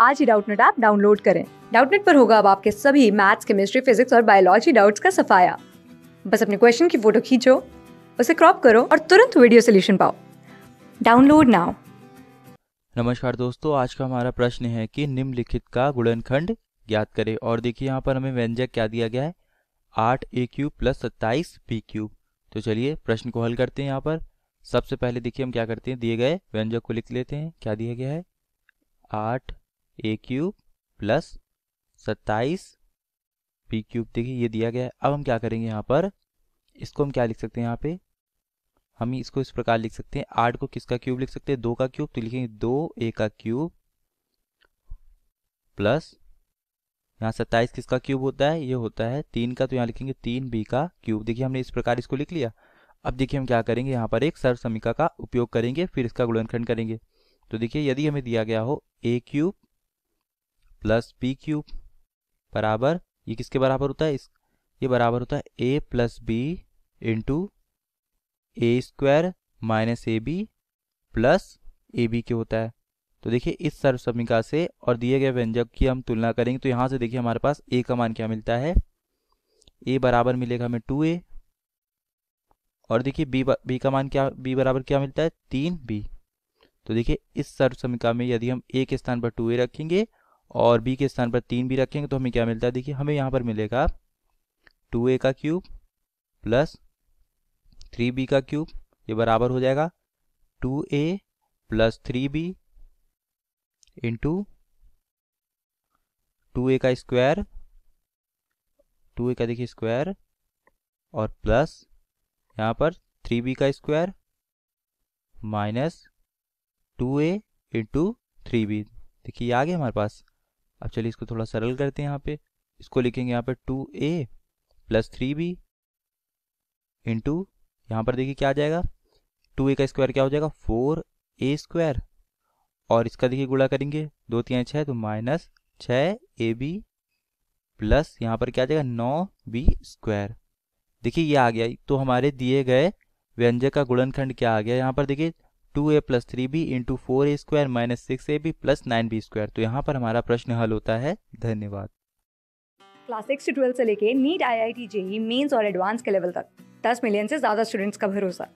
आज ही Doubtnut app download करें डाउटनेट पर होगा अब आपके सभी मैथ्स केमिस्ट्री फिजिक्स और बायोलॉजी डाउट्स का सफाया बस अपने क्वेश्चन की फोटो खींचो उसे क्रॉप करो और तुरंत वीडियो सोल्यूशन पाओ डाउनलोड नाउ नमस्कार दोस्तों आज का हमारा प्रश्न है कि निम्नलिखित का गुणनखंड ज्ञात करें और देखिए यहाँ पर हमें व्यंजक क्या दिया गया है आठ ए क्यूब प्लस सत्ताईस बी क्यूब तो चलिए प्रश्न को हल करते हैं यहाँ पर सबसे पहले देखिए हम क्या करते हैं दिए गए व्यंजक को लिख लेते हैं क्या दिया गया है आठ ए क्यूब प्लस सत्ताईस बी क्यूब देखिए ये दिया गया है अब हम क्या करेंगे यहाँ पर इसको हम क्या लिख सकते हैं यहाँ पे हम इसको इस प्रकार लिख सकते हैं आठ को किसका क्यूब लिख सकते हैं दो का क्यूब तो लिखेंगे दो ए का क्यूब प्लस यहाँ सत्ताईस किसका क्यूब होता है ये होता है तीन का तो यहाँ लिखेंगे तीन बी का क्यूब देखिए हमने इस प्रकार इसको लिख लिया अब देखिए हम क्या करेंगे यहाँ पर एक सर्व समीका का उपयोग करेंगे फिर इसका गुणनखंड करेंगे तो देखिए यदि हमें दिया गया हो A cube plus B cube बराबर ये किसके बराबर होता है इस ये बराबर होता है A plus B into A square minus A B plus A B के होता है तो देखिए इस सर्वसमिका से और दिए गए व्यंजक की हम तुलना करेंगे तो यहाँ से देखिए हमारे पास ए का मान क्या मिलता है ए बराबर मिलेगा हमें टू ए और देखिए बी बी का मान क्या बी बराबर क्या मिलता है तीन बी तो देखिए इस सर्वसमिका में यदि हम ए के स्थान पर टू ए रखेंगे और बी के स्थान पर तीन भी रखेंगे तो हमें क्या मिलता है देखिए हमें यहाँ पर मिलेगा टू ए का क्यूब प्लस थ्री बी का क्यूब ये बराबर हो जाएगा two A plus three B into two A का स्क्वायर टू ए का देखिए स्क्वायर और प्लस यहाँ पर थ्री बी का square minus two A into three B देखिए ये आ गया हमारे पास अब चलिए इसको थोड़ा सरल करते हैं यहाँ पे इसको लिखेंगे यहाँ पे two A plus three B into यहाँ पर देखिए क्या आ जाएगा टू ए का स्क्वायर क्या हो जाएगा फोर ए स्क्वायर और इसका देखिए गुणा करेंगे दो तीन छः तो माइनस छः ए बी प्लस यहाँ पर क्या आ जाएगा नौ बी स्क्वायर देखिए ये आ गया तो हमारे दिए गए व्यंजक का गुणनखंड क्या आ गया यहाँ पर देखिए two A plus three B into four A square minus six A B plus nine B square तो यहाँ पर हमारा प्रश्न हल होता है धन्यवाद क्लास सिक्स से ट्वेल्थ से लेके नीट आई आई टी जेई मेन्स और एडवांस के लेवल तक दस मिलियन से ज्यादा स्टूडेंट्स का भरोसा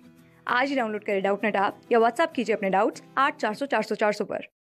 आज ही डाउनलोड करें डाउट नेट आप या व्हाट्सअप कीजिए अपने डाउट्स आठ चार सौ चार सौ चार सौ पर